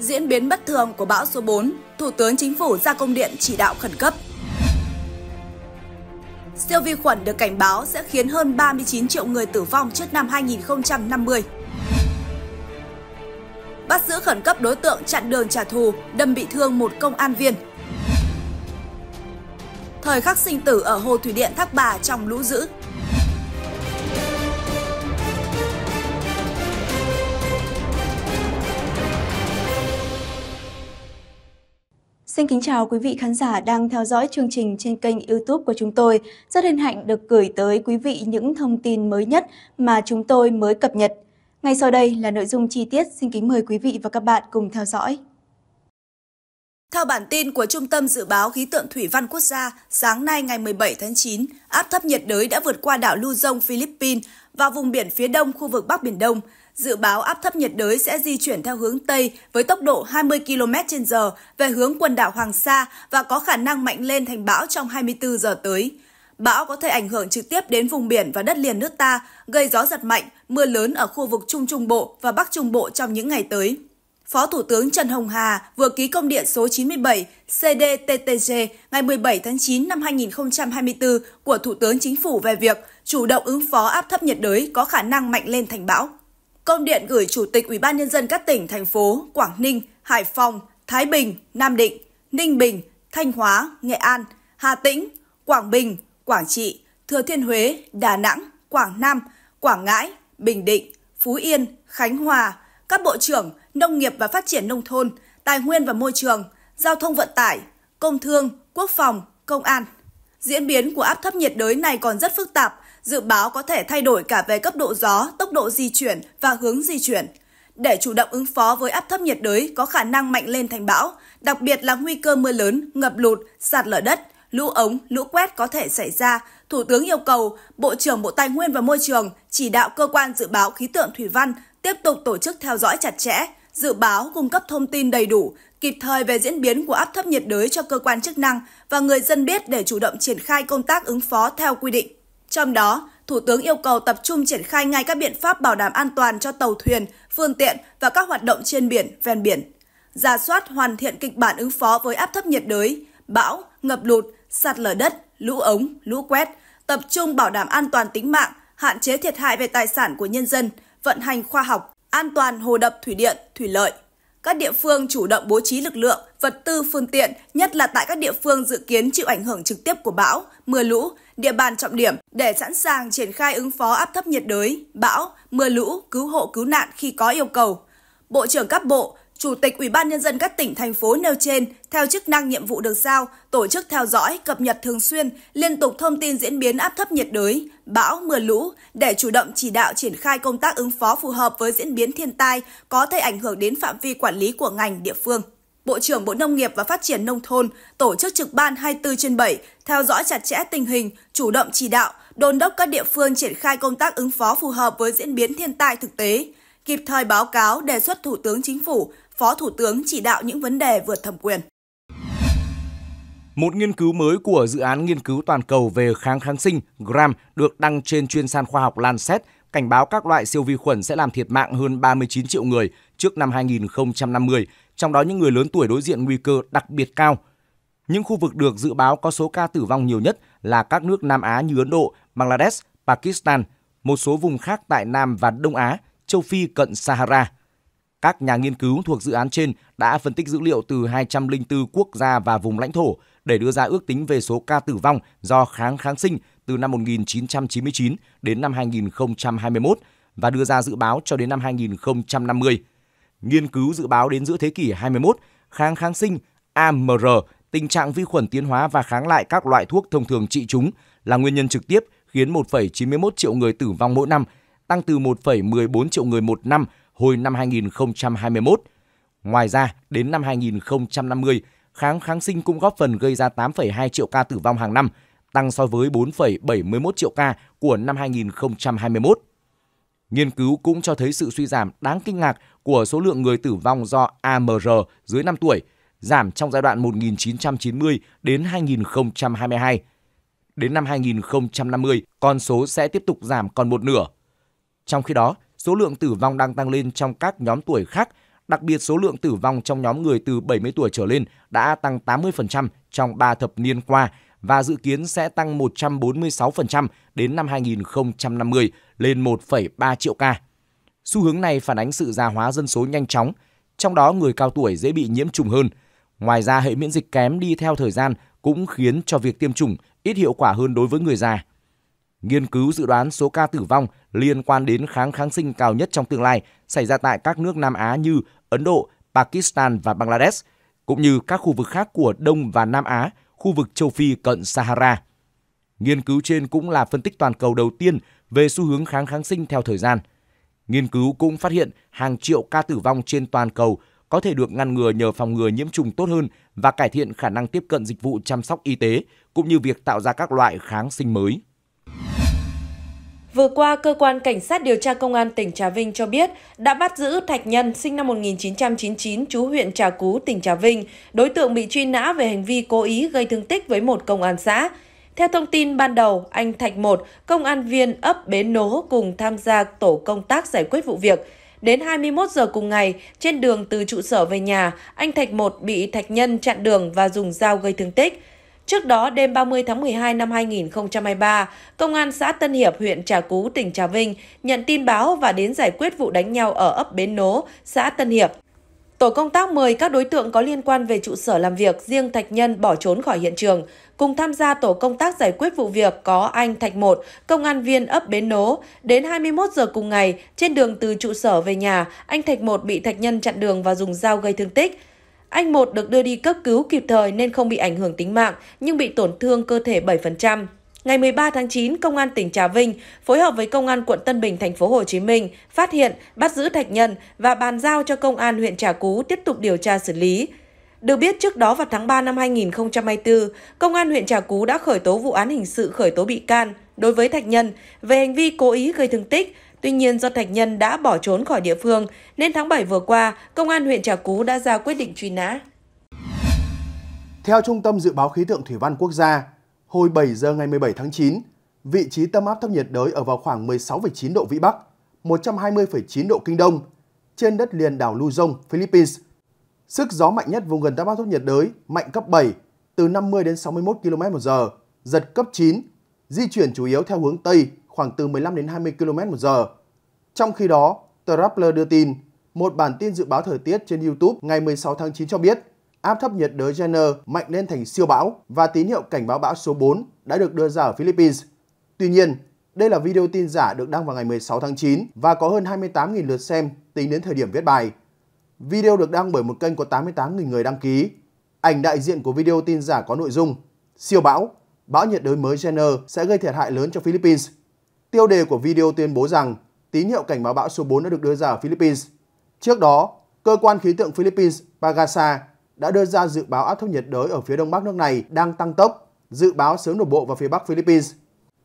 diễn biến bất thường của bão số 4, Thủ tướng Chính phủ ra công điện chỉ đạo khẩn cấp. Siêu vi khuẩn được cảnh báo sẽ khiến hơn 39 triệu người tử vong trước năm 2050. Bắt giữ khẩn cấp đối tượng chặn đường trả thù, đâm bị thương một công an viên. Thời khắc sinh tử ở Hồ Thủy Điện Thác Bà trong lũ dữ Xin kính chào quý vị khán giả đang theo dõi chương trình trên kênh YouTube của chúng tôi. Rất hân hạnh được gửi tới quý vị những thông tin mới nhất mà chúng tôi mới cập nhật. Ngay sau đây là nội dung chi tiết, xin kính mời quý vị và các bạn cùng theo dõi. Theo bản tin của Trung tâm Dự báo Khí tượng Thủy văn Quốc gia, sáng nay ngày 17 tháng 9, áp thấp nhiệt đới đã vượt qua đảo Luzon, Philippines và vùng biển phía đông khu vực Bắc Biển Đông, Dự báo áp thấp nhiệt đới sẽ di chuyển theo hướng Tây với tốc độ 20 km h về hướng quần đảo Hoàng Sa và có khả năng mạnh lên thành bão trong 24 giờ tới. Bão có thể ảnh hưởng trực tiếp đến vùng biển và đất liền nước ta, gây gió giật mạnh, mưa lớn ở khu vực Trung Trung Bộ và Bắc Trung Bộ trong những ngày tới. Phó Thủ tướng Trần Hồng Hà vừa ký công điện số 97 CDTTG ngày 17 tháng 9 năm 2024 của Thủ tướng Chính phủ về việc chủ động ứng phó áp thấp nhiệt đới có khả năng mạnh lên thành bão công điện gửi Chủ tịch Ủy ban nhân dân các tỉnh thành phố Quảng Ninh, Hải Phòng, Thái Bình, Nam Định, Ninh Bình, Thanh Hóa, Nghệ An, Hà Tĩnh, Quảng Bình, Quảng Trị, Thừa Thiên Huế, Đà Nẵng, Quảng Nam, Quảng Ngãi, Bình Định, Phú Yên, Khánh Hòa, các bộ trưởng Nông nghiệp và Phát triển Nông thôn, Tài nguyên và Môi trường, Giao thông Vận tải, Công thương, Quốc phòng, Công an. Diễn biến của áp thấp nhiệt đới này còn rất phức tạp, Dự báo có thể thay đổi cả về cấp độ gió, tốc độ di chuyển và hướng di chuyển. Để chủ động ứng phó với áp thấp nhiệt đới có khả năng mạnh lên thành bão, đặc biệt là nguy cơ mưa lớn, ngập lụt, sạt lở đất, lũ ống, lũ quét có thể xảy ra, Thủ tướng yêu cầu Bộ trưởng Bộ Tài nguyên và Môi trường chỉ đạo cơ quan dự báo khí tượng thủy văn tiếp tục tổ chức theo dõi chặt chẽ, dự báo cung cấp thông tin đầy đủ, kịp thời về diễn biến của áp thấp nhiệt đới cho cơ quan chức năng và người dân biết để chủ động triển khai công tác ứng phó theo quy định. Trong đó, Thủ tướng yêu cầu tập trung triển khai ngay các biện pháp bảo đảm an toàn cho tàu thuyền, phương tiện và các hoạt động trên biển, ven biển. Giả soát hoàn thiện kịch bản ứng phó với áp thấp nhiệt đới, bão, ngập lụt, sạt lở đất, lũ ống, lũ quét, tập trung bảo đảm an toàn tính mạng, hạn chế thiệt hại về tài sản của nhân dân, vận hành khoa học, an toàn hồ đập thủy điện, thủy lợi. Các địa phương chủ động bố trí lực lượng, vật tư phương tiện, nhất là tại các địa phương dự kiến chịu ảnh hưởng trực tiếp của bão, mưa lũ địa bàn trọng điểm để sẵn sàng triển khai ứng phó áp thấp nhiệt đới, bão, mưa lũ, cứu hộ cứu nạn khi có yêu cầu. Bộ trưởng các bộ, Chủ tịch Ủy ban Nhân dân các tỉnh, thành phố nêu trên, theo chức năng nhiệm vụ được giao tổ chức theo dõi, cập nhật thường xuyên, liên tục thông tin diễn biến áp thấp nhiệt đới, bão, mưa lũ, để chủ động chỉ đạo triển khai công tác ứng phó phù hợp với diễn biến thiên tai có thể ảnh hưởng đến phạm vi quản lý của ngành địa phương. Bộ trưởng Bộ Nông nghiệp và Phát triển Nông thôn tổ chức trực ban 24 trên 7, theo dõi chặt chẽ tình hình, chủ động chỉ đạo, đôn đốc các địa phương triển khai công tác ứng phó phù hợp với diễn biến thiên tai thực tế, kịp thời báo cáo đề xuất Thủ tướng Chính phủ, Phó Thủ tướng chỉ đạo những vấn đề vượt thẩm quyền. Một nghiên cứu mới của dự án nghiên cứu toàn cầu về kháng kháng sinh Gram được đăng trên chuyên san khoa học Lancet cảnh báo các loại siêu vi khuẩn sẽ làm thiệt mạng hơn 39 triệu người trước năm 2050 trong đó những người lớn tuổi đối diện nguy cơ đặc biệt cao. Những khu vực được dự báo có số ca tử vong nhiều nhất là các nước Nam Á như Ấn Độ, Bangladesh, Pakistan, một số vùng khác tại Nam và Đông Á, châu Phi cận Sahara. Các nhà nghiên cứu thuộc dự án trên đã phân tích dữ liệu từ 204 quốc gia và vùng lãnh thổ để đưa ra ước tính về số ca tử vong do kháng kháng sinh từ năm 1999 đến năm 2021 và đưa ra dự báo cho đến năm 2050. Nghiên cứu dự báo đến giữa thế kỷ 21, kháng kháng sinh AMR, tình trạng vi khuẩn tiến hóa và kháng lại các loại thuốc thông thường trị chúng là nguyên nhân trực tiếp khiến 1,91 triệu người tử vong mỗi năm, tăng từ 1,14 triệu người một năm hồi năm 2021. Ngoài ra, đến năm 2050, kháng kháng sinh cũng góp phần gây ra 8,2 triệu ca tử vong hàng năm, tăng so với 4,71 triệu ca của năm 2021. Nghiên cứu cũng cho thấy sự suy giảm đáng kinh ngạc của số lượng người tử vong do AMR dưới 5 tuổi giảm trong giai đoạn 1990 đến 2022. Đến năm 2050, con số sẽ tiếp tục giảm còn một nửa. Trong khi đó, số lượng tử vong đang tăng lên trong các nhóm tuổi khác, đặc biệt số lượng tử vong trong nhóm người từ 70 tuổi trở lên đã tăng 80% trong 3 thập niên qua và dự kiến sẽ tăng 146% đến năm 2050 lên 1,3 triệu ca. Xu hướng này phản ánh sự già hóa dân số nhanh chóng, trong đó người cao tuổi dễ bị nhiễm trùng hơn. Ngoài ra hệ miễn dịch kém đi theo thời gian cũng khiến cho việc tiêm chủng ít hiệu quả hơn đối với người già. Nghiên cứu dự đoán số ca tử vong liên quan đến kháng kháng sinh cao nhất trong tương lai xảy ra tại các nước Nam Á như Ấn Độ, Pakistan và Bangladesh, cũng như các khu vực khác của Đông và Nam Á, khu vực châu Phi cận Sahara. Nghiên cứu trên cũng là phân tích toàn cầu đầu tiên về xu hướng kháng kháng sinh theo thời gian. Nghiên cứu cũng phát hiện hàng triệu ca tử vong trên toàn cầu có thể được ngăn ngừa nhờ phòng ngừa nhiễm trùng tốt hơn và cải thiện khả năng tiếp cận dịch vụ chăm sóc y tế cũng như việc tạo ra các loại kháng sinh mới. Vừa qua, cơ quan cảnh sát điều tra công an tỉnh Trà Vinh cho biết đã bắt giữ Thạch Nhân sinh năm 1999 chú huyện Trà Cú, tỉnh Trà Vinh, đối tượng bị truy nã về hành vi cố ý gây thương tích với một công an xã. Theo thông tin ban đầu, anh Thạch Một, công an viên ấp Bến Nố cùng tham gia tổ công tác giải quyết vụ việc. Đến 21 giờ cùng ngày, trên đường từ trụ sở về nhà, anh Thạch Một bị Thạch Nhân chặn đường và dùng dao gây thương tích. Trước đó, đêm 30 tháng 12 năm 2023, Công an xã Tân Hiệp, huyện Trà Cú, tỉnh Trà Vinh nhận tin báo và đến giải quyết vụ đánh nhau ở ấp Bến Nố, xã Tân Hiệp. Tổ công tác mời các đối tượng có liên quan về trụ sở làm việc, riêng Thạch Nhân bỏ trốn khỏi hiện trường. Cùng tham gia tổ công tác giải quyết vụ việc có anh Thạch Một, công an viên ấp Bến Nố. Đến 21 giờ cùng ngày, trên đường từ trụ sở về nhà, anh Thạch Một bị Thạch Nhân chặn đường và dùng dao gây thương tích. Anh Một được đưa đi cấp cứu kịp thời nên không bị ảnh hưởng tính mạng, nhưng bị tổn thương cơ thể 7%. Ngày 13 tháng 9, Công an tỉnh Trà Vinh phối hợp với Công an quận Tân Bình, thành phố Hồ Chí Minh phát hiện, bắt giữ Thạch Nhân và bàn giao cho Công an huyện Trà Cú tiếp tục điều tra xử lý. Được biết trước đó vào tháng 3 năm 2024, Công an huyện Trà Cú đã khởi tố vụ án hình sự khởi tố bị can đối với Thạch Nhân về hành vi cố ý gây thương tích. Tuy nhiên do Thạch Nhân đã bỏ trốn khỏi địa phương nên tháng 7 vừa qua, Công an huyện Trà Cú đã ra quyết định truy nã. Theo Trung tâm Dự báo Khí tượng Thủy văn Quốc gia, hồi 7 giờ ngày 17 tháng 9, vị trí tâm áp thấp nhiệt đới ở vào khoảng 16,9 độ Vĩ Bắc, 120,9 độ Kinh Đông, trên đất liền đảo Luzon, Philippines – Sức gió mạnh nhất vùng gần tâm áp thấp nhiệt đới mạnh cấp 7, từ 50 đến 61 km/h, giật cấp 9, di chuyển chủ yếu theo hướng Tây khoảng từ 15 đến 20 km/h. Trong khi đó, Traveler đưa tin, một bản tin dự báo thời tiết trên YouTube ngày 16 tháng 9 cho biết, áp thấp nhiệt đới Jenner mạnh lên thành siêu bão và tín hiệu cảnh báo bão số 4 đã được đưa ra ở Philippines. Tuy nhiên, đây là video tin giả được đăng vào ngày 16 tháng 9 và có hơn 28.000 lượt xem tính đến thời điểm viết bài. Video được đăng bởi một kênh có 88.000 người đăng ký. Ảnh đại diện của video tin giả có nội dung Siêu bão, bão nhiệt đới mới Jenner sẽ gây thiệt hại lớn cho Philippines. Tiêu đề của video tuyên bố rằng tín hiệu cảnh báo bão số 4 đã được đưa ra ở Philippines. Trước đó, cơ quan khí tượng Philippines Pagasa đã đưa ra dự báo áp thấp nhiệt đới ở phía đông bắc nước này đang tăng tốc, dự báo sớm đổ bộ vào phía bắc Philippines.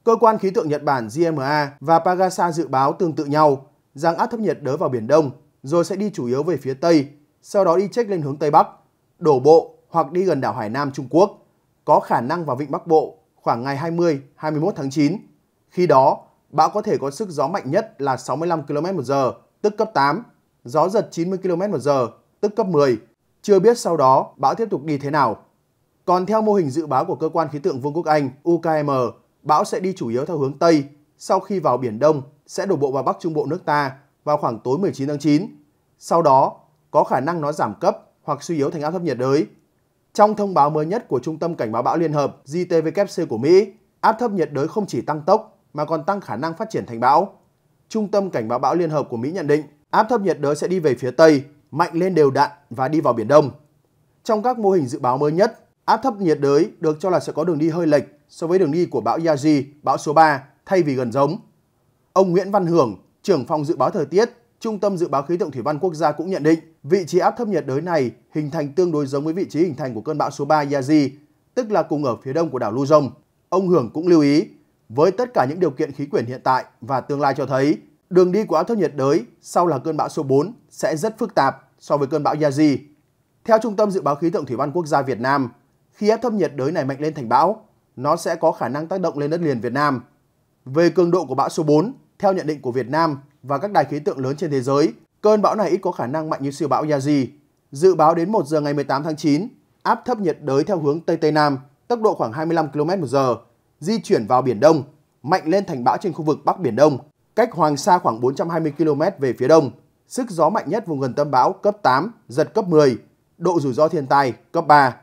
Cơ quan khí tượng Nhật Bản JMA và Pagasa dự báo tương tự nhau rằng áp thấp nhiệt đới vào Biển Đông rồi sẽ đi chủ yếu về phía Tây, sau đó đi trách lên hướng Tây Bắc, đổ bộ hoặc đi gần đảo Hải Nam Trung Quốc, có khả năng vào vịnh Bắc Bộ khoảng ngày 20-21 tháng 9. Khi đó, bão có thể có sức gió mạnh nhất là 65 km/h, tức cấp 8, gió giật 90 km/h, tức cấp 10. Chưa biết sau đó bão tiếp tục đi thế nào. Còn theo mô hình dự báo của cơ quan khí tượng Vương quốc Anh UKM, bão sẽ đi chủ yếu theo hướng Tây, sau khi vào Biển Đông sẽ đổ bộ vào Bắc Trung Bộ nước ta vào khoảng tối 19 tháng 9. Sau đó, có khả năng nó giảm cấp hoặc suy yếu thành áp thấp nhiệt đới. Trong thông báo mới nhất của Trung tâm Cảnh báo bão Liên hợp JTWC của Mỹ, áp thấp nhiệt đới không chỉ tăng tốc mà còn tăng khả năng phát triển thành bão. Trung tâm Cảnh báo bão Liên hợp của Mỹ nhận định áp thấp nhiệt đới sẽ đi về phía Tây, mạnh lên đều đặn và đi vào Biển Đông. Trong các mô hình dự báo mới nhất, áp thấp nhiệt đới được cho là sẽ có đường đi hơi lệch so với đường đi của bão Yaji, bão số 3, thay vì gần giống. Ông Nguyễn Văn Hưởng, trưởng phòng dự báo thời tiết, Trung tâm Dự báo Khí tượng Thủy văn Quốc gia cũng nhận định vị trí áp thấp nhiệt đới này hình thành tương đối giống với vị trí hình thành của cơn bão số 3 Yazi, tức là cùng ở phía đông của đảo Luzon. Ông Hưởng cũng lưu ý, với tất cả những điều kiện khí quyển hiện tại và tương lai cho thấy, đường đi của áp thấp nhiệt đới sau là cơn bão số 4 sẽ rất phức tạp so với cơn bão Yazi. Theo Trung tâm Dự báo Khí tượng Thủy văn Quốc gia Việt Nam, khi áp thấp nhiệt đới này mạnh lên thành bão, nó sẽ có khả năng tác động lên đất liền Việt Nam. Về cường độ của bão số 4, theo nhận định của Việt Nam và các đài khí tượng lớn trên thế giới, cơn bão này ít có khả năng mạnh như siêu bão Yaji. Dự báo đến 1 giờ ngày 18 tháng 9, áp thấp nhiệt đới theo hướng Tây Tây Nam, tốc độ khoảng 25 km/h, di chuyển vào Biển Đông, mạnh lên thành bão trên khu vực Bắc Biển Đông, cách Hoàng Sa khoảng 420 km về phía đông. Sức gió mạnh nhất vùng gần tâm bão cấp 8, giật cấp 10, độ rủi ro thiên tai cấp 3.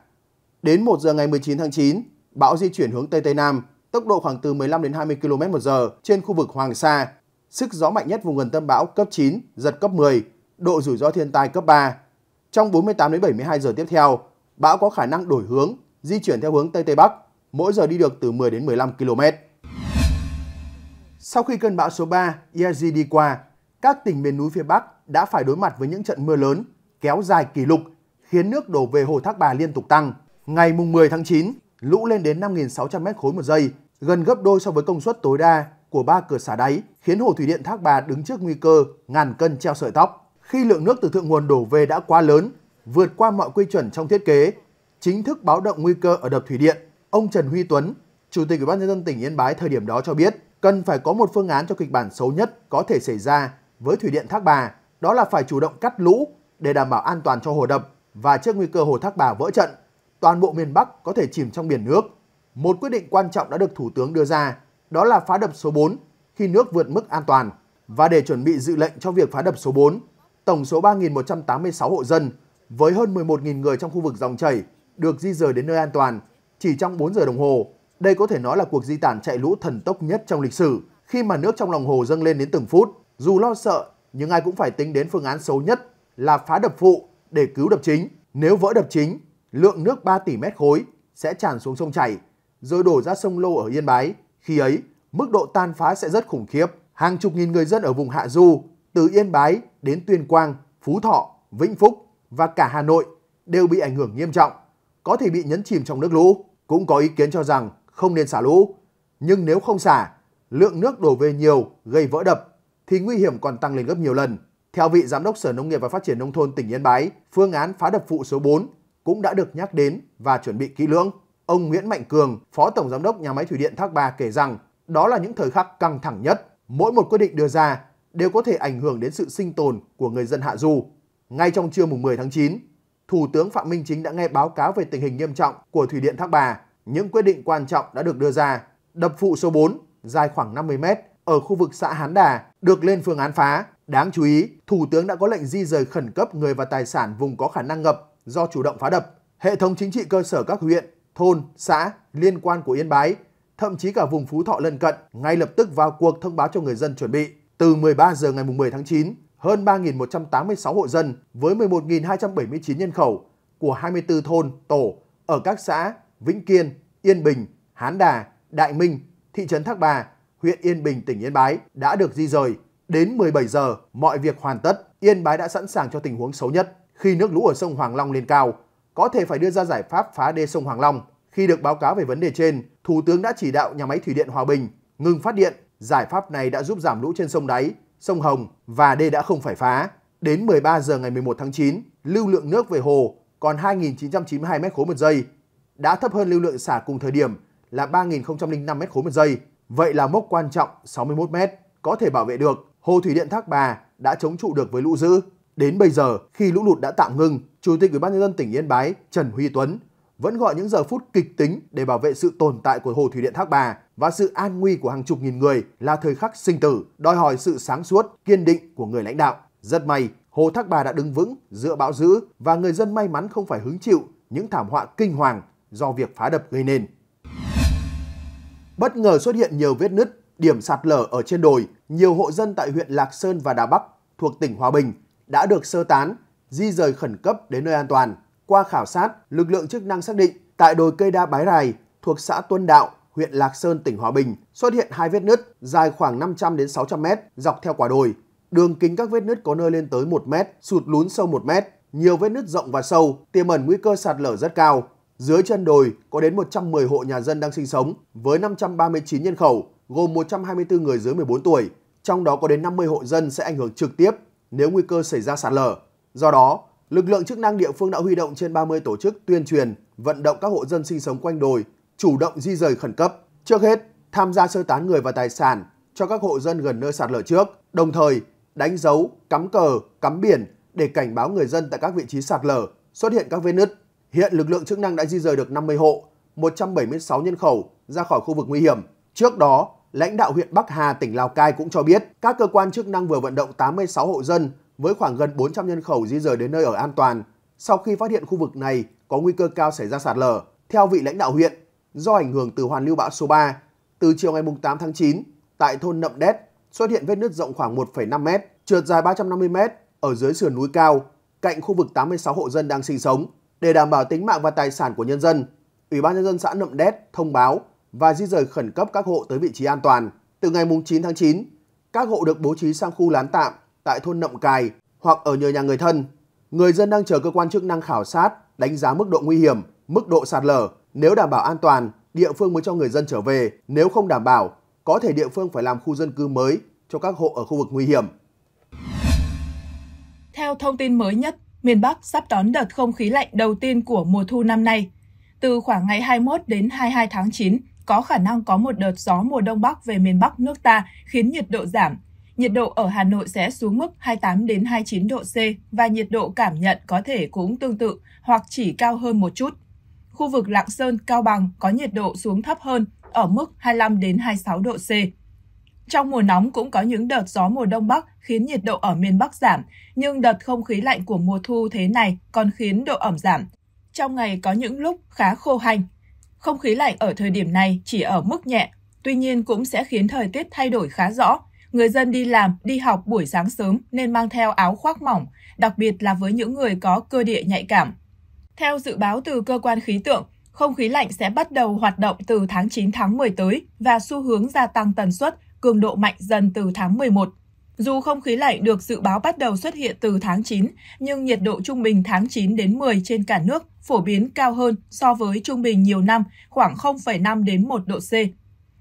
Đến 1 giờ ngày 19 tháng 9, bão di chuyển hướng Tây Tây Nam, tốc độ khoảng từ 15 đến 20 km h trên khu vực Hoàng Sa. Sức gió mạnh nhất vùng gần tâm bão cấp 9, giật cấp 10, độ rủi ro thiên tai cấp 3. Trong 48 đến 72 giờ tiếp theo, bão có khả năng đổi hướng, di chuyển theo hướng Tây Tây Bắc, mỗi giờ đi được từ 10 đến 15 km. Sau khi cơn bão số 3 Yazi e đi qua, các tỉnh miền núi phía Bắc đã phải đối mặt với những trận mưa lớn kéo dài kỷ lục khiến nước đổ về hồ Thác Bà liên tục tăng. Ngày 10 tháng 9, lũ lên đến 5.600 mét khối một giây, gần gấp đôi so với công suất tối đa của ba cửa xả đáy, khiến hồ thủy điện Thác Bà đứng trước nguy cơ ngàn cân treo sợi tóc. Khi lượng nước từ thượng nguồn đổ về đã quá lớn, vượt qua mọi quy chuẩn trong thiết kế, chính thức báo động nguy cơ ở đập thủy điện, ông Trần Huy Tuấn, Chủ tịch Ủy ban nhân dân tỉnh Yên Bái thời điểm đó cho biết, cần phải có một phương án cho kịch bản xấu nhất có thể xảy ra với thủy điện Thác Bà, đó là phải chủ động cắt lũ để đảm bảo an toàn cho hồ đập và trước nguy cơ hồ Thác Bà vỡ trận toàn bộ miền Bắc có thể chìm trong biển nước. Một quyết định quan trọng đã được Thủ tướng đưa ra, đó là phá đập số 4 khi nước vượt mức an toàn. Và để chuẩn bị dự lệnh cho việc phá đập số 4, tổng số 3.186 hộ dân với hơn 11.000 người trong khu vực dòng chảy được di rời đến nơi an toàn chỉ trong 4 giờ đồng hồ. Đây có thể nói là cuộc di tản chạy lũ thần tốc nhất trong lịch sử khi mà nước trong lòng hồ dâng lên đến từng phút. Dù lo sợ nhưng ai cũng phải tính đến phương án xấu nhất là phá đập phụ để cứu đập chính. Nếu vỡ đập chính lượng nước 3 tỷ mét khối sẽ tràn xuống sông chảy, rồi đổ ra sông Lô ở Yên Bái. Khi ấy, mức độ tan phá sẽ rất khủng khiếp. Hàng chục nghìn người dân ở vùng Hạ Du, từ Yên Bái đến Tuyên Quang, Phú Thọ, Vĩnh Phúc và cả Hà Nội đều bị ảnh hưởng nghiêm trọng, có thể bị nhấn chìm trong nước lũ. Cũng có ý kiến cho rằng không nên xả lũ, nhưng nếu không xả, lượng nước đổ về nhiều gây vỡ đập thì nguy hiểm còn tăng lên gấp nhiều lần. Theo vị Giám đốc Sở Nông nghiệp và Phát triển Nông thôn tỉnh Yên Bái, phương án phá đập phụ số 4 cũng đã được nhắc đến và chuẩn bị kỹ lưỡng. Ông Nguyễn Mạnh Cường, Phó Tổng Giám đốc Nhà máy Thủy điện Thác Bà kể rằng đó là những thời khắc căng thẳng nhất. Mỗi một quyết định đưa ra đều có thể ảnh hưởng đến sự sinh tồn của người dân Hạ Du. Ngay trong trưa mùng 10 tháng 9, Thủ tướng Phạm Minh Chính đã nghe báo cáo về tình hình nghiêm trọng của Thủy điện Thác Bà. Những quyết định quan trọng đã được đưa ra. Đập phụ số 4 dài khoảng 50 mét ở khu vực xã Hán Đà được lên phương án phá. Đáng chú ý, Thủ tướng đã có lệnh di rời khẩn cấp người và tài sản vùng có khả năng ngập do chủ động phá đập, hệ thống chính trị cơ sở các huyện, thôn, xã liên quan của Yên Bái, thậm chí cả vùng Phú Thọ lân cận ngay lập tức vào cuộc thông báo cho người dân chuẩn bị. Từ 13 giờ ngày 10 tháng 9, hơn 3.186 hộ dân với 11.279 nhân khẩu của 24 thôn, tổ ở các xã Vĩnh Kiên, Yên Bình, Hán Đà, Đại Minh, thị trấn Thác Bà, huyện Yên Bình, tỉnh Yên Bái đã được di rời. Đến 17 giờ, mọi việc hoàn tất, Yên Bái đã sẵn sàng cho tình huống xấu nhất khi nước lũ ở sông Hoàng Long lên cao, có thể phải đưa ra giải pháp phá đê sông Hoàng Long. Khi được báo cáo về vấn đề trên, Thủ tướng đã chỉ đạo nhà máy thủy điện Hòa Bình ngừng phát điện. Giải pháp này đã giúp giảm lũ trên sông Đáy, sông Hồng và đê đã không phải phá. Đến 13 giờ ngày 11 tháng 9, lưu lượng nước về hồ còn 2.992 m 3 một giây, đã thấp hơn lưu lượng xả cùng thời điểm là 3.005 m 3 một giây. Vậy là mốc quan trọng 61 m có thể bảo vệ được. Hồ thủy điện Thác Bà đã chống trụ được với lũ dữ. Đến bây giờ, khi lũ lụt đã tạm ngưng, Chủ tịch Ủy ban nhân dân tỉnh Yên Bái Trần Huy Tuấn vẫn gọi những giờ phút kịch tính để bảo vệ sự tồn tại của hồ thủy điện Thác Bà và sự an nguy của hàng chục nghìn người là thời khắc sinh tử, đòi hỏi sự sáng suốt, kiên định của người lãnh đạo. Rất may, hồ Thác Bà đã đứng vững giữa bão dữ và người dân may mắn không phải hứng chịu những thảm họa kinh hoàng do việc phá đập gây nên. Bất ngờ xuất hiện nhiều vết nứt, điểm sạt lở ở trên đồi, nhiều hộ dân tại huyện Lạc Sơn và Đà Bắc thuộc tỉnh Hòa Bình đã được sơ tán, di rời khẩn cấp đến nơi an toàn. Qua khảo sát, lực lượng chức năng xác định tại đồi cây đa Bái Rài thuộc xã Tuân Đạo, huyện Lạc Sơn, tỉnh Hòa Bình xuất hiện hai vết nứt dài khoảng 500 đến 600 mét dọc theo quả đồi. Đường kính các vết nứt có nơi lên tới 1 mét, sụt lún sâu 1 mét, nhiều vết nứt rộng và sâu, tiềm ẩn nguy cơ sạt lở rất cao. Dưới chân đồi có đến 110 hộ nhà dân đang sinh sống với 539 nhân khẩu, gồm 124 người dưới 14 tuổi, trong đó có đến 50 hộ dân sẽ ảnh hưởng trực tiếp nếu nguy cơ xảy ra sạt lở. Do đó, lực lượng chức năng địa phương đã huy động trên 30 tổ chức tuyên truyền, vận động các hộ dân sinh sống quanh đồi, chủ động di rời khẩn cấp. Trước hết, tham gia sơ tán người và tài sản cho các hộ dân gần nơi sạt lở trước, đồng thời đánh dấu, cắm cờ, cắm biển để cảnh báo người dân tại các vị trí sạt lở xuất hiện các vết nứt. Hiện lực lượng chức năng đã di rời được 50 hộ, 176 nhân khẩu ra khỏi khu vực nguy hiểm. Trước đó, lãnh đạo huyện Bắc Hà, tỉnh Lào Cai cũng cho biết các cơ quan chức năng vừa vận động 86 hộ dân với khoảng gần 400 nhân khẩu di rời đến nơi ở an toàn sau khi phát hiện khu vực này có nguy cơ cao xảy ra sạt lở. Theo vị lãnh đạo huyện, do ảnh hưởng từ hoàn lưu bão số 3, từ chiều ngày 8 tháng 9, tại thôn Nậm Đét xuất hiện vết nứt rộng khoảng 1,5 m, trượt dài 350 m ở dưới sườn núi cao, cạnh khu vực 86 hộ dân đang sinh sống. Để đảm bảo tính mạng và tài sản của nhân dân, Ủy ban nhân dân xã Nậm Đét thông báo và di rời khẩn cấp các hộ tới vị trí an toàn. Từ ngày 9 tháng 9, các hộ được bố trí sang khu lán tạm tại thôn Nậm Cài hoặc ở nhờ nhà người thân. Người dân đang chờ cơ quan chức năng khảo sát, đánh giá mức độ nguy hiểm, mức độ sạt lở. Nếu đảm bảo an toàn, địa phương mới cho người dân trở về. Nếu không đảm bảo, có thể địa phương phải làm khu dân cư mới cho các hộ ở khu vực nguy hiểm. Theo thông tin mới nhất, miền Bắc sắp đón đợt không khí lạnh đầu tiên của mùa thu năm nay. Từ khoảng ngày 21 đến 22 tháng 9, có khả năng có một đợt gió mùa đông bắc về miền Bắc nước ta khiến nhiệt độ giảm. Nhiệt độ ở Hà Nội sẽ xuống mức 28 đến 29 độ C và nhiệt độ cảm nhận có thể cũng tương tự hoặc chỉ cao hơn một chút. Khu vực Lạng Sơn, Cao Bằng có nhiệt độ xuống thấp hơn ở mức 25 đến 26 độ C. Trong mùa nóng cũng có những đợt gió mùa đông bắc khiến nhiệt độ ở miền Bắc giảm, nhưng đợt không khí lạnh của mùa thu thế này còn khiến độ ẩm giảm. Trong ngày có những lúc khá khô hành, không khí lạnh ở thời điểm này chỉ ở mức nhẹ, tuy nhiên cũng sẽ khiến thời tiết thay đổi khá rõ. Người dân đi làm, đi học buổi sáng sớm nên mang theo áo khoác mỏng, đặc biệt là với những người có cơ địa nhạy cảm. Theo dự báo từ cơ quan khí tượng, không khí lạnh sẽ bắt đầu hoạt động từ tháng 9 tháng 10 tới và xu hướng gia tăng tần suất, cường độ mạnh dần từ tháng 11. Dù không khí lạnh được dự báo bắt đầu xuất hiện từ tháng 9, nhưng nhiệt độ trung bình tháng 9 đến 10 trên cả nước phổ biến cao hơn so với trung bình nhiều năm, khoảng 0,5 đến 1 độ C.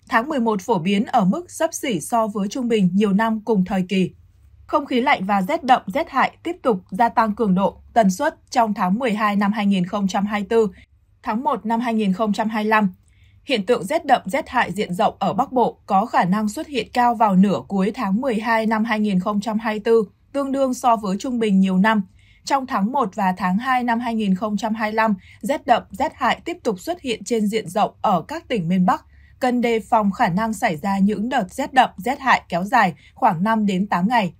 Tháng 11 phổ biến ở mức sấp xỉ so với trung bình nhiều năm cùng thời kỳ. Không khí lạnh và rét đậm, rét hại tiếp tục gia tăng cường độ, tần suất trong tháng 12 năm 2024, tháng 1 năm 2025 Hiện tượng rét đậm rét hại diện rộng ở Bắc Bộ có khả năng xuất hiện cao vào nửa cuối tháng 12 năm 2024, tương đương so với trung bình nhiều năm. Trong tháng 1 và tháng 2 năm 2025, rét đậm rét hại tiếp tục xuất hiện trên diện rộng ở các tỉnh miền Bắc, cần đề phòng khả năng xảy ra những đợt rét đậm rét hại kéo dài khoảng 5 đến 8 ngày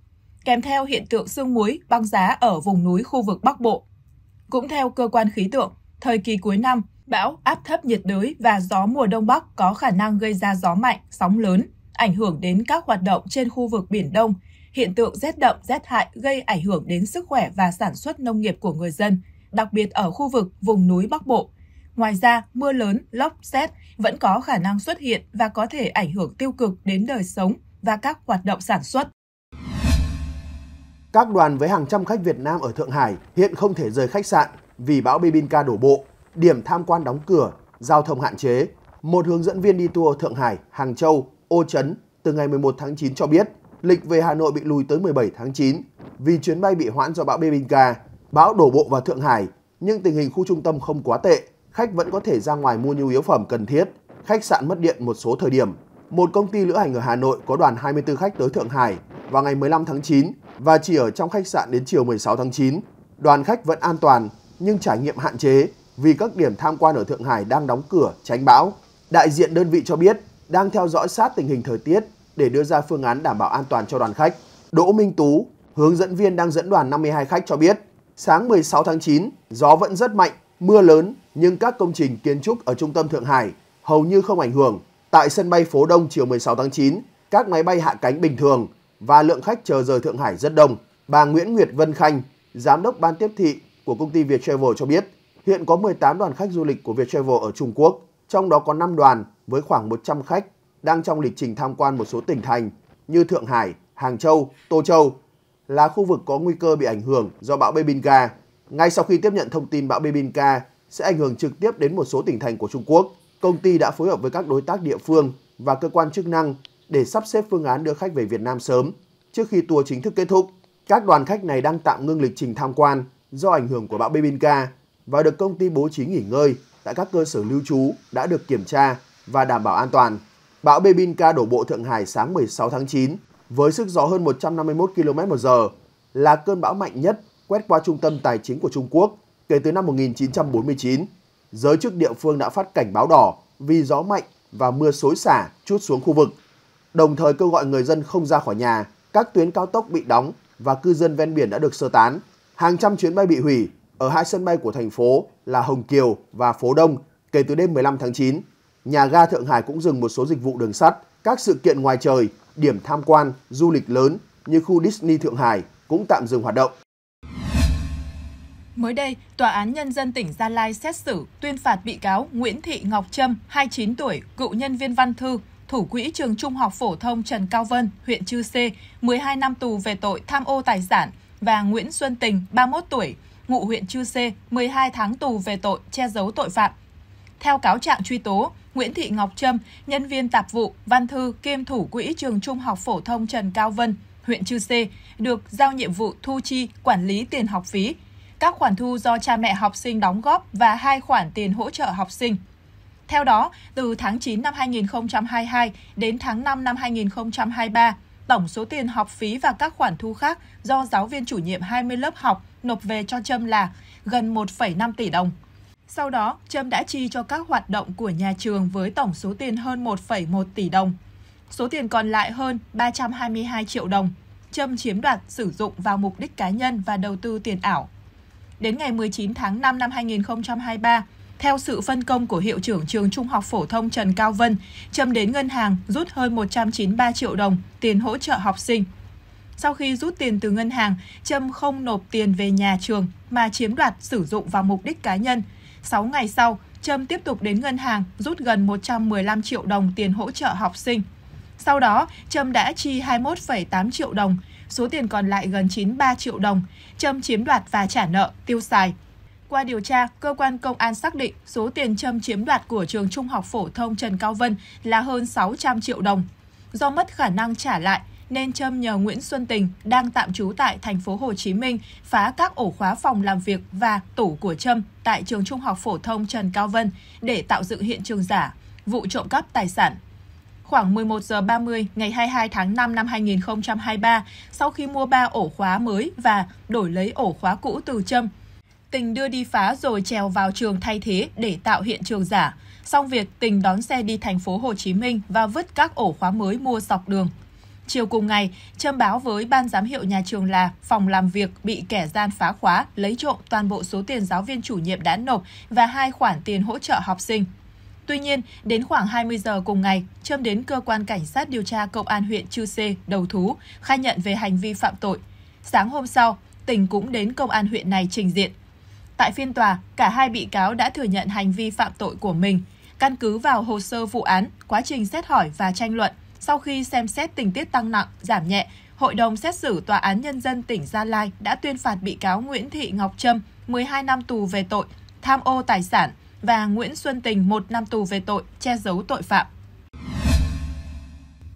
kèm theo hiện tượng sương muối, băng giá ở vùng núi khu vực Bắc Bộ. Cũng theo cơ quan khí tượng, thời kỳ cuối năm, Bão áp thấp nhiệt đới và gió mùa đông bắc có khả năng gây ra gió mạnh, sóng lớn, ảnh hưởng đến các hoạt động trên khu vực Biển Đông, hiện tượng rét đậm, rét hại gây ảnh hưởng đến sức khỏe và sản xuất nông nghiệp của người dân, đặc biệt ở khu vực vùng núi Bắc Bộ. Ngoài ra, mưa lớn, lốc, xét vẫn có khả năng xuất hiện và có thể ảnh hưởng tiêu cực đến đời sống và các hoạt động sản xuất. Các đoàn với hàng trăm khách Việt Nam ở Thượng Hải hiện không thể rời khách sạn vì bão Bibinka đổ bộ điểm tham quan đóng cửa, giao thông hạn chế. Một hướng dẫn viên đi tour Thượng Hải, Hàng Châu, Ô Trấn từ ngày 11 tháng 9 cho biết lịch về Hà Nội bị lùi tới 17 tháng 9 vì chuyến bay bị hoãn do bão Bebinca. Bão đổ bộ vào Thượng Hải nhưng tình hình khu trung tâm không quá tệ, khách vẫn có thể ra ngoài mua nhu yếu phẩm cần thiết. Khách sạn mất điện một số thời điểm. Một công ty lữ hành ở Hà Nội có đoàn 24 khách tới Thượng Hải vào ngày 15 tháng 9 và chỉ ở trong khách sạn đến chiều 16 tháng 9. Đoàn khách vẫn an toàn nhưng trải nghiệm hạn chế vì các điểm tham quan ở Thượng Hải đang đóng cửa tránh bão. Đại diện đơn vị cho biết đang theo dõi sát tình hình thời tiết để đưa ra phương án đảm bảo an toàn cho đoàn khách. Đỗ Minh Tú, hướng dẫn viên đang dẫn đoàn 52 khách cho biết, sáng 16 tháng 9, gió vẫn rất mạnh, mưa lớn nhưng các công trình kiến trúc ở trung tâm Thượng Hải hầu như không ảnh hưởng. Tại sân bay Phố Đông chiều 16 tháng 9, các máy bay hạ cánh bình thường và lượng khách chờ rời Thượng Hải rất đông. Bà Nguyễn Nguyệt Vân Khanh, giám đốc ban tiếp thị của công ty Viettravel cho biết, Hiện có 18 đoàn khách du lịch của Viettravel ở Trung Quốc, trong đó có 5 đoàn với khoảng 100 khách đang trong lịch trình tham quan một số tỉnh thành như Thượng Hải, Hàng Châu, Tô Châu là khu vực có nguy cơ bị ảnh hưởng do bão Bebinca. Ngay sau khi tiếp nhận thông tin bão Bebinca sẽ ảnh hưởng trực tiếp đến một số tỉnh thành của Trung Quốc, công ty đã phối hợp với các đối tác địa phương và cơ quan chức năng để sắp xếp phương án đưa khách về Việt Nam sớm trước khi tour chính thức kết thúc. Các đoàn khách này đang tạm ngưng lịch trình tham quan do ảnh hưởng của bão Bebinca và được công ty bố trí nghỉ ngơi tại các cơ sở lưu trú đã được kiểm tra và đảm bảo an toàn. Bão Bebinca đổ bộ Thượng Hải sáng 16 tháng 9 với sức gió hơn 151 km/h là cơn bão mạnh nhất quét qua trung tâm tài chính của Trung Quốc kể từ năm 1949. Giới chức địa phương đã phát cảnh báo đỏ vì gió mạnh và mưa xối xả chút xuống khu vực, đồng thời kêu gọi người dân không ra khỏi nhà, các tuyến cao tốc bị đóng và cư dân ven biển đã được sơ tán. Hàng trăm chuyến bay bị hủy ở hai sân bay của thành phố là Hồng Kiều và Phố Đông kể từ đêm 15 tháng 9. Nhà ga Thượng Hải cũng dừng một số dịch vụ đường sắt, các sự kiện ngoài trời, điểm tham quan, du lịch lớn như khu Disney Thượng Hải cũng tạm dừng hoạt động. Mới đây, Tòa án Nhân dân tỉnh Gia Lai xét xử tuyên phạt bị cáo Nguyễn Thị Ngọc Trâm, 29 tuổi, cựu nhân viên văn thư, thủ quỹ trường trung học phổ thông Trần Cao Vân, huyện Chư Sê, 12 năm tù về tội tham ô tài sản và Nguyễn Xuân Tình, 31 tuổi, ngụ huyện Chư Sê, 12 tháng tù về tội che giấu tội phạm. Theo cáo trạng truy tố, Nguyễn Thị Ngọc Trâm, nhân viên tạp vụ, văn thư, kiêm thủ quỹ trường trung học phổ thông Trần Cao Vân, huyện Chư Sê, được giao nhiệm vụ thu chi, quản lý tiền học phí, các khoản thu do cha mẹ học sinh đóng góp và hai khoản tiền hỗ trợ học sinh. Theo đó, từ tháng 9 năm 2022 đến tháng 5 năm 2023, tổng số tiền học phí và các khoản thu khác do giáo viên chủ nhiệm 20 lớp học nộp về cho Trâm là gần 1,5 tỷ đồng. Sau đó, Trâm đã chi cho các hoạt động của nhà trường với tổng số tiền hơn 1,1 tỷ đồng. Số tiền còn lại hơn 322 triệu đồng, Trâm chiếm đoạt sử dụng vào mục đích cá nhân và đầu tư tiền ảo. Đến ngày 19 tháng 5 năm 2023, theo sự phân công của hiệu trưởng trường Trung học phổ thông Trần Cao Vân, Trâm đến ngân hàng rút hơn 193 triệu đồng tiền hỗ trợ học sinh sau khi rút tiền từ ngân hàng, Trâm không nộp tiền về nhà trường mà chiếm đoạt sử dụng vào mục đích cá nhân. 6 ngày sau, Trâm tiếp tục đến ngân hàng rút gần 115 triệu đồng tiền hỗ trợ học sinh. Sau đó, Trâm đã chi 21,8 triệu đồng, số tiền còn lại gần 93 triệu đồng, Trâm chiếm đoạt và trả nợ, tiêu xài. Qua điều tra, cơ quan công an xác định số tiền Trâm chiếm đoạt của trường trung học phổ thông Trần Cao Vân là hơn 600 triệu đồng. Do mất khả năng trả lại, nên Trâm nhờ Nguyễn Xuân Tình đang tạm trú tại thành phố Hồ Chí Minh phá các ổ khóa phòng làm việc và tủ của Trâm tại trường Trung học phổ thông Trần Cao Vân để tạo dựng hiện trường giả, vụ trộm cắp tài sản khoảng 11 giờ 30 ngày 22 tháng 5 năm 2023 sau khi mua 3 ổ khóa mới và đổi lấy ổ khóa cũ từ Trâm. Tình đưa đi phá rồi trèo vào trường thay thế để tạo hiện trường giả. Xong việc Tình đón xe đi thành phố Hồ Chí Minh và vứt các ổ khóa mới mua dọc đường. Chiều cùng ngày, Trâm báo với ban giám hiệu nhà trường là phòng làm việc bị kẻ gian phá khóa, lấy trộm toàn bộ số tiền giáo viên chủ nhiệm đã nộp và hai khoản tiền hỗ trợ học sinh. Tuy nhiên, đến khoảng 20 giờ cùng ngày, Trâm đến cơ quan cảnh sát điều tra công an huyện Chư Sê đầu thú, khai nhận về hành vi phạm tội. Sáng hôm sau, Tình cũng đến công an huyện này trình diện. Tại phiên tòa, cả hai bị cáo đã thừa nhận hành vi phạm tội của mình. Căn cứ vào hồ sơ vụ án, quá trình xét hỏi và tranh luận, sau khi xem xét tình tiết tăng nặng, giảm nhẹ, Hội đồng xét xử Tòa án Nhân dân tỉnh Gia Lai đã tuyên phạt bị cáo Nguyễn Thị Ngọc Trâm 12 năm tù về tội tham ô tài sản và Nguyễn Xuân Tình 1 năm tù về tội che giấu tội phạm.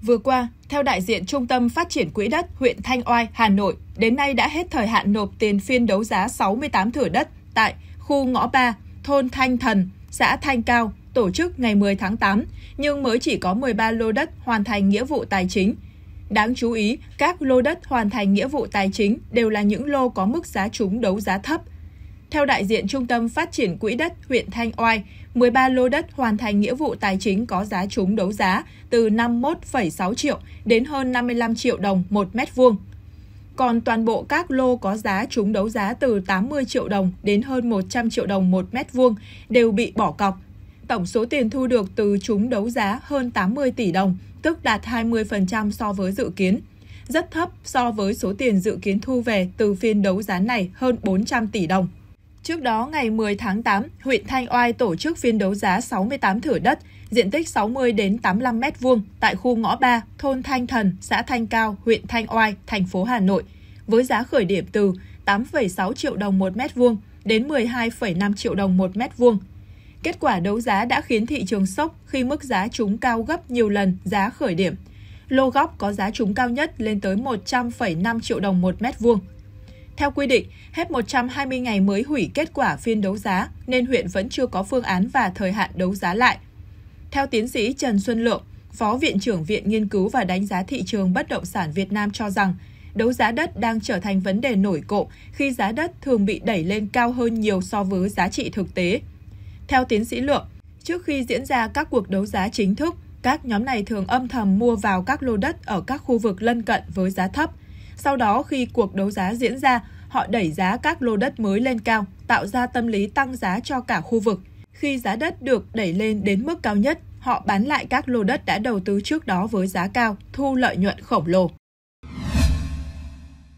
Vừa qua, theo đại diện Trung tâm Phát triển Quỹ đất huyện Thanh Oai, Hà Nội, đến nay đã hết thời hạn nộp tiền phiên đấu giá 68 thửa đất tại khu ngõ 3, thôn Thanh Thần, xã Thanh Cao, tổ chức ngày 10 tháng 8, nhưng mới chỉ có 13 lô đất hoàn thành nghĩa vụ tài chính. Đáng chú ý, các lô đất hoàn thành nghĩa vụ tài chính đều là những lô có mức giá trúng đấu giá thấp. Theo đại diện Trung tâm Phát triển Quỹ đất huyện Thanh Oai, 13 lô đất hoàn thành nghĩa vụ tài chính có giá trúng đấu giá từ 51,6 triệu đến hơn 55 triệu đồng một mét vuông. Còn toàn bộ các lô có giá trúng đấu giá từ 80 triệu đồng đến hơn 100 triệu đồng một mét vuông đều bị bỏ cọc tổng số tiền thu được từ chúng đấu giá hơn 80 tỷ đồng, tức đạt 20% so với dự kiến, rất thấp so với số tiền dự kiến thu về từ phiên đấu giá này hơn 400 tỷ đồng. Trước đó, ngày 10 tháng 8, huyện Thanh Oai tổ chức phiên đấu giá 68 thửa đất, diện tích 60 đến 85 m2 tại khu ngõ 3, thôn Thanh Thần, xã Thanh Cao, huyện Thanh Oai, thành phố Hà Nội, với giá khởi điểm từ 8,6 triệu đồng một mét vuông đến 12,5 triệu đồng một mét vuông Kết quả đấu giá đã khiến thị trường sốc khi mức giá trúng cao gấp nhiều lần giá khởi điểm. Lô góc có giá trúng cao nhất lên tới 100,5 triệu đồng một mét vuông. Theo quy định, hết 120 ngày mới hủy kết quả phiên đấu giá, nên huyện vẫn chưa có phương án và thời hạn đấu giá lại. Theo tiến sĩ Trần Xuân Lượng, Phó Viện trưởng Viện Nghiên cứu và Đánh giá Thị trường Bất động sản Việt Nam cho rằng, đấu giá đất đang trở thành vấn đề nổi cộ khi giá đất thường bị đẩy lên cao hơn nhiều so với giá trị thực tế. Theo tiến sĩ Lượng, trước khi diễn ra các cuộc đấu giá chính thức, các nhóm này thường âm thầm mua vào các lô đất ở các khu vực lân cận với giá thấp. Sau đó khi cuộc đấu giá diễn ra, họ đẩy giá các lô đất mới lên cao, tạo ra tâm lý tăng giá cho cả khu vực. Khi giá đất được đẩy lên đến mức cao nhất, họ bán lại các lô đất đã đầu tư trước đó với giá cao, thu lợi nhuận khổng lồ.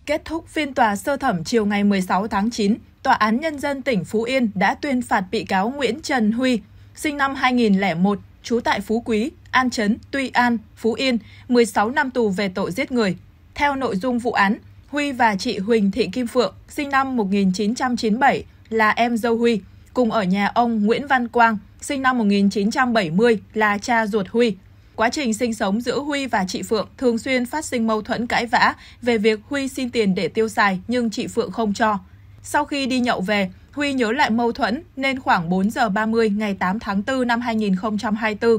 Kết thúc phiên tòa sơ thẩm chiều ngày 16 tháng 9, Tòa án Nhân dân tỉnh Phú Yên đã tuyên phạt bị cáo Nguyễn Trần Huy, sinh năm 2001, trú tại Phú Quý, An Trấn, Tuy An, Phú Yên, 16 năm tù về tội giết người. Theo nội dung vụ án, Huy và chị Huỳnh Thị Kim Phượng, sinh năm 1997, là em dâu Huy, cùng ở nhà ông Nguyễn Văn Quang, sinh năm 1970, là cha ruột Huy. Quá trình sinh sống giữa Huy và chị Phượng thường xuyên phát sinh mâu thuẫn cãi vã về việc Huy xin tiền để tiêu xài nhưng chị Phượng không cho. Sau khi đi nhậu về, Huy nhớ lại mâu thuẫn nên khoảng 4 giờ 30 ngày 8 tháng 4 năm 2024,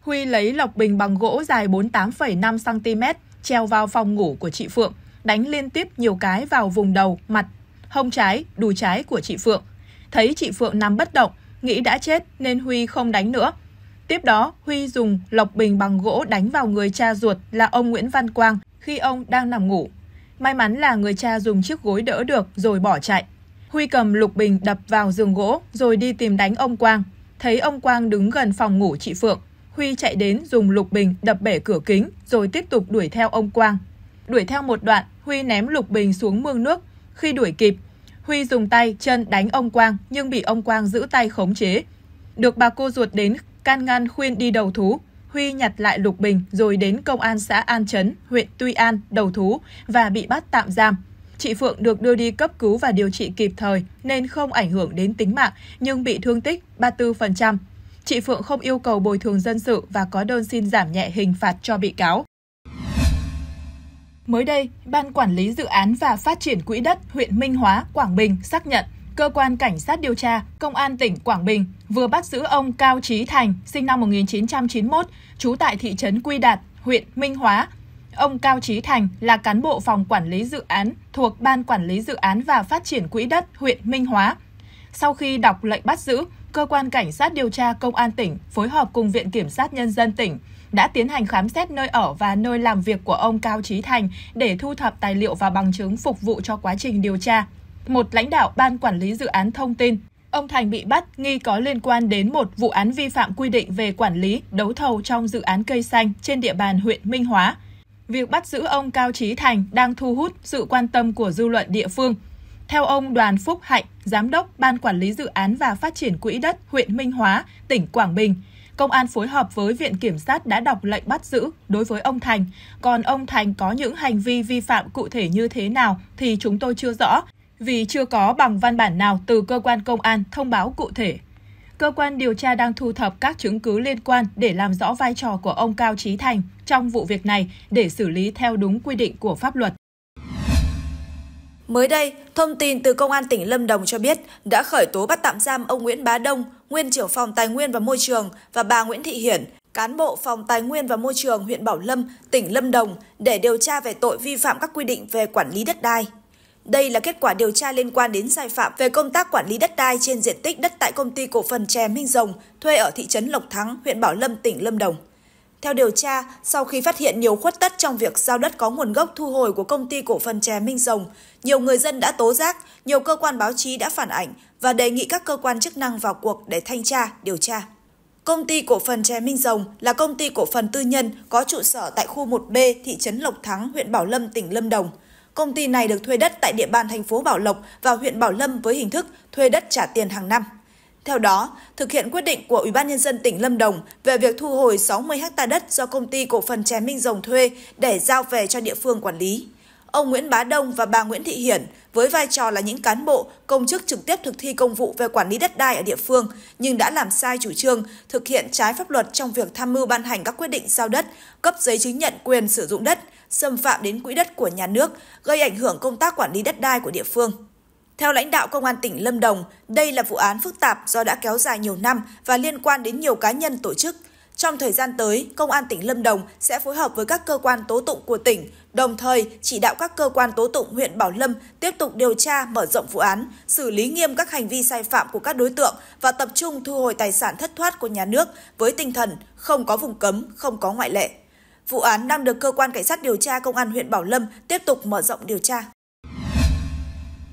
Huy lấy lọc bình bằng gỗ dài 48,5 cm treo vào phòng ngủ của chị Phượng, đánh liên tiếp nhiều cái vào vùng đầu, mặt, hông trái, đùi trái của chị Phượng. Thấy chị Phượng nằm bất động, nghĩ đã chết nên Huy không đánh nữa. Tiếp đó, Huy dùng lọc bình bằng gỗ đánh vào người cha ruột là ông Nguyễn Văn Quang khi ông đang nằm ngủ. May mắn là người cha dùng chiếc gối đỡ được rồi bỏ chạy. Huy cầm lục bình đập vào giường gỗ rồi đi tìm đánh ông Quang. Thấy ông Quang đứng gần phòng ngủ chị Phượng, Huy chạy đến dùng lục bình đập bể cửa kính rồi tiếp tục đuổi theo ông Quang. Đuổi theo một đoạn, Huy ném lục bình xuống mương nước. Khi đuổi kịp, Huy dùng tay chân đánh ông Quang nhưng bị ông Quang giữ tay khống chế. Được bà cô ruột đến can ngăn khuyên đi đầu thú Huy nhặt lại lục bình rồi đến công an xã An Chấn, huyện Tuy An đầu thú và bị bắt tạm giam. Chị Phượng được đưa đi cấp cứu và điều trị kịp thời nên không ảnh hưởng đến tính mạng nhưng bị thương tích 34%. Chị Phượng không yêu cầu bồi thường dân sự và có đơn xin giảm nhẹ hình phạt cho bị cáo. Mới đây, Ban Quản lý Dự án và Phát triển Quỹ đất huyện Minh Hóa, Quảng Bình xác nhận Cơ quan Cảnh sát điều tra Công an tỉnh Quảng Bình vừa bắt giữ ông Cao Chí Thành, sinh năm 1991, trú tại thị trấn Quy Đạt, huyện Minh Hóa. Ông Cao Chí Thành là cán bộ phòng quản lý dự án thuộc Ban Quản lý Dự án và Phát triển Quỹ đất huyện Minh Hóa. Sau khi đọc lệnh bắt giữ, Cơ quan Cảnh sát điều tra Công an tỉnh phối hợp cùng Viện Kiểm sát Nhân dân tỉnh đã tiến hành khám xét nơi ở và nơi làm việc của ông Cao Chí Thành để thu thập tài liệu và bằng chứng phục vụ cho quá trình điều tra một lãnh đạo ban quản lý dự án thông tin. Ông Thành bị bắt nghi có liên quan đến một vụ án vi phạm quy định về quản lý, đấu thầu trong dự án cây xanh trên địa bàn huyện Minh Hóa. Việc bắt giữ ông Cao Chí Thành đang thu hút sự quan tâm của dư luận địa phương. Theo ông Đoàn Phúc Hạnh, Giám đốc Ban Quản lý Dự án và Phát triển Quỹ đất huyện Minh Hóa, tỉnh Quảng Bình, Công an phối hợp với Viện Kiểm sát đã đọc lệnh bắt giữ đối với ông Thành. Còn ông Thành có những hành vi vi phạm cụ thể như thế nào thì chúng tôi chưa rõ, vì chưa có bằng văn bản nào từ cơ quan công an thông báo cụ thể. Cơ quan điều tra đang thu thập các chứng cứ liên quan để làm rõ vai trò của ông Cao Trí Thành trong vụ việc này để xử lý theo đúng quy định của pháp luật. Mới đây, thông tin từ Công an tỉnh Lâm Đồng cho biết đã khởi tố bắt tạm giam ông Nguyễn Bá Đông, nguyên trưởng phòng Tài nguyên và Môi trường và bà Nguyễn Thị Hiển, cán bộ phòng Tài nguyên và Môi trường huyện Bảo Lâm, tỉnh Lâm Đồng để điều tra về tội vi phạm các quy định về quản lý đất đai. Đây là kết quả điều tra liên quan đến sai phạm về công tác quản lý đất đai trên diện tích đất tại công ty cổ phần chè Minh Rồng, thuê ở thị trấn Lộc Thắng, huyện Bảo Lâm, tỉnh Lâm Đồng. Theo điều tra, sau khi phát hiện nhiều khuất tất trong việc giao đất có nguồn gốc thu hồi của công ty cổ phần chè Minh Rồng, nhiều người dân đã tố giác, nhiều cơ quan báo chí đã phản ảnh và đề nghị các cơ quan chức năng vào cuộc để thanh tra, điều tra. Công ty cổ phần chè Minh Rồng là công ty cổ phần tư nhân có trụ sở tại khu 1B thị trấn Lộc Thắng, huyện Bảo Lâm, tỉnh Lâm Đồng – Công ty này được thuê đất tại địa bàn thành phố Bảo Lộc và huyện Bảo Lâm với hình thức thuê đất trả tiền hàng năm. Theo đó, thực hiện quyết định của Ủy ban nhân dân tỉnh Lâm Đồng về việc thu hồi 60 ha đất do công ty cổ phần chè Minh Rồng thuê để giao về cho địa phương quản lý. Ông Nguyễn Bá Đông và bà Nguyễn Thị Hiển với vai trò là những cán bộ công chức trực tiếp thực thi công vụ về quản lý đất đai ở địa phương nhưng đã làm sai chủ trương, thực hiện trái pháp luật trong việc tham mưu ban hành các quyết định giao đất, cấp giấy chứng nhận quyền sử dụng đất, xâm phạm đến quỹ đất của nhà nước, gây ảnh hưởng công tác quản lý đất đai của địa phương. Theo lãnh đạo Công an tỉnh Lâm Đồng, đây là vụ án phức tạp do đã kéo dài nhiều năm và liên quan đến nhiều cá nhân tổ chức. Trong thời gian tới, Công an tỉnh Lâm Đồng sẽ phối hợp với các cơ quan tố tụng của tỉnh, đồng thời chỉ đạo các cơ quan tố tụng huyện Bảo Lâm tiếp tục điều tra mở rộng vụ án, xử lý nghiêm các hành vi sai phạm của các đối tượng và tập trung thu hồi tài sản thất thoát của nhà nước với tinh thần không có vùng cấm, không có ngoại lệ. Vụ án đang được cơ quan cảnh sát điều tra công an huyện Bảo Lâm tiếp tục mở rộng điều tra.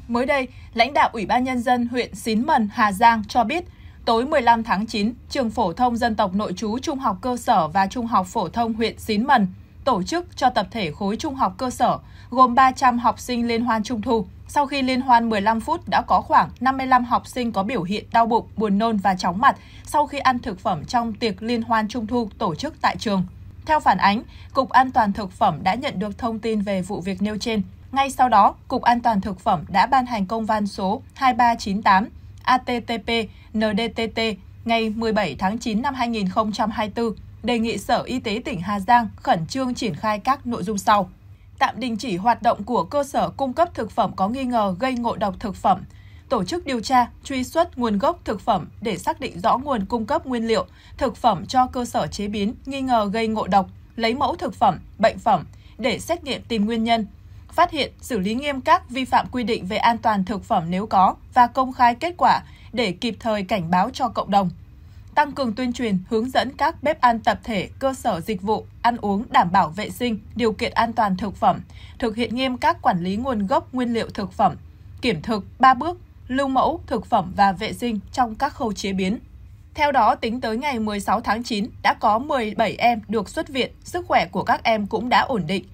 Mới đây, lãnh đạo Ủy ban nhân dân huyện Xín Mần, Hà Giang cho biết Tối 15 tháng 9, Trường Phổ thông Dân tộc Nội trú Trung học Cơ sở và Trung học Phổ thông huyện Xín Mần tổ chức cho tập thể khối trung học cơ sở gồm 300 học sinh liên hoan trung thu. Sau khi liên hoan 15 phút đã có khoảng 55 học sinh có biểu hiện đau bụng, buồn nôn và chóng mặt sau khi ăn thực phẩm trong tiệc liên hoan trung thu tổ chức tại trường. Theo phản ánh, Cục An toàn Thực phẩm đã nhận được thông tin về vụ việc nêu trên. Ngay sau đó, Cục An toàn Thực phẩm đã ban hành công văn số 2398 ATTP NDTT ngày 17 tháng 9 năm 2024 đề nghị Sở Y tế tỉnh Hà Giang khẩn trương triển khai các nội dung sau. Tạm đình chỉ hoạt động của cơ sở cung cấp thực phẩm có nghi ngờ gây ngộ độc thực phẩm, tổ chức điều tra, truy xuất nguồn gốc thực phẩm để xác định rõ nguồn cung cấp nguyên liệu, thực phẩm cho cơ sở chế biến nghi ngờ gây ngộ độc, lấy mẫu thực phẩm, bệnh phẩm để xét nghiệm tìm nguyên nhân, phát hiện, xử lý nghiêm các vi phạm quy định về an toàn thực phẩm nếu có và công khai kết quả để kịp thời cảnh báo cho cộng đồng. Tăng cường tuyên truyền, hướng dẫn các bếp ăn tập thể, cơ sở dịch vụ, ăn uống đảm bảo vệ sinh, điều kiện an toàn thực phẩm, thực hiện nghiêm các quản lý nguồn gốc nguyên liệu thực phẩm, kiểm thực 3 bước, lưu mẫu, thực phẩm và vệ sinh trong các khâu chế biến. Theo đó, tính tới ngày 16 tháng 9, đã có 17 em được xuất viện, sức khỏe của các em cũng đã ổn định.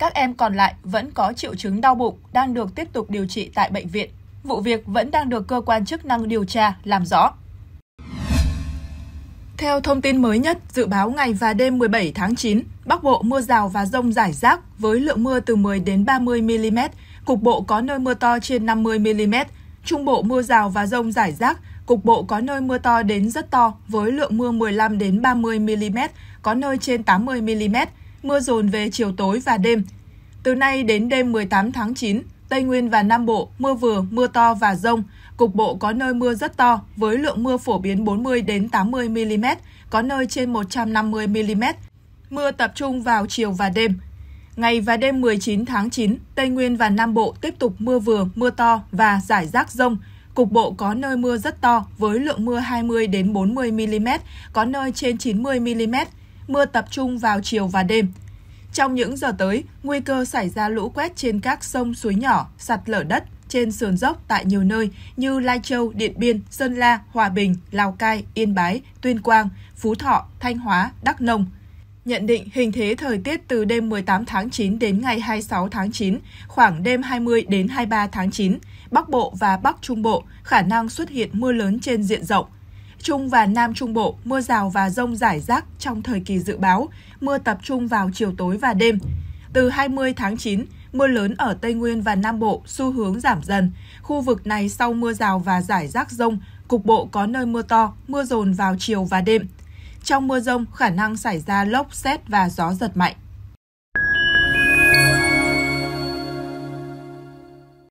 Các em còn lại vẫn có triệu chứng đau bụng, đang được tiếp tục điều trị tại bệnh viện. Vụ việc vẫn đang được cơ quan chức năng điều tra, làm rõ. Theo thông tin mới nhất, dự báo ngày và đêm 17 tháng 9, Bắc Bộ mưa rào và rông rải rác với lượng mưa từ 10 đến 30 mm, cục bộ có nơi mưa to trên 50 mm, Trung Bộ mưa rào và rông rải rác, cục bộ có nơi mưa to đến rất to với lượng mưa 15 đến 30 mm, có nơi trên 80 mm mưa rồn về chiều tối và đêm. Từ nay đến đêm 18 tháng 9, Tây Nguyên và Nam Bộ mưa vừa, mưa to và rông. Cục bộ có nơi mưa rất to với lượng mưa phổ biến 40 đến 80 mm, có nơi trên 150 mm. Mưa tập trung vào chiều và đêm. Ngày và đêm 19 tháng 9, Tây Nguyên và Nam Bộ tiếp tục mưa vừa, mưa to và rải rác rông. Cục bộ có nơi mưa rất to với lượng mưa 20 đến 40 mm, có nơi trên 90 mm mưa tập trung vào chiều và đêm. Trong những giờ tới, nguy cơ xảy ra lũ quét trên các sông suối nhỏ, sạt lở đất, trên sườn dốc tại nhiều nơi như Lai Châu, Điện Biên, Sơn La, Hòa Bình, Lào Cai, Yên Bái, Tuyên Quang, Phú Thọ, Thanh Hóa, Đắk Nông. Nhận định hình thế thời tiết từ đêm 18 tháng 9 đến ngày 26 tháng 9, khoảng đêm 20 đến 23 tháng 9, Bắc Bộ và Bắc Trung Bộ khả năng xuất hiện mưa lớn trên diện rộng, Trung và Nam Trung Bộ, mưa rào và rông rải rác trong thời kỳ dự báo, mưa tập trung vào chiều tối và đêm. Từ 20 tháng 9, mưa lớn ở Tây Nguyên và Nam Bộ xu hướng giảm dần. Khu vực này sau mưa rào và rải rác rông, cục bộ có nơi mưa to, mưa rồn vào chiều và đêm. Trong mưa rông, khả năng xảy ra lốc, xét và gió giật mạnh.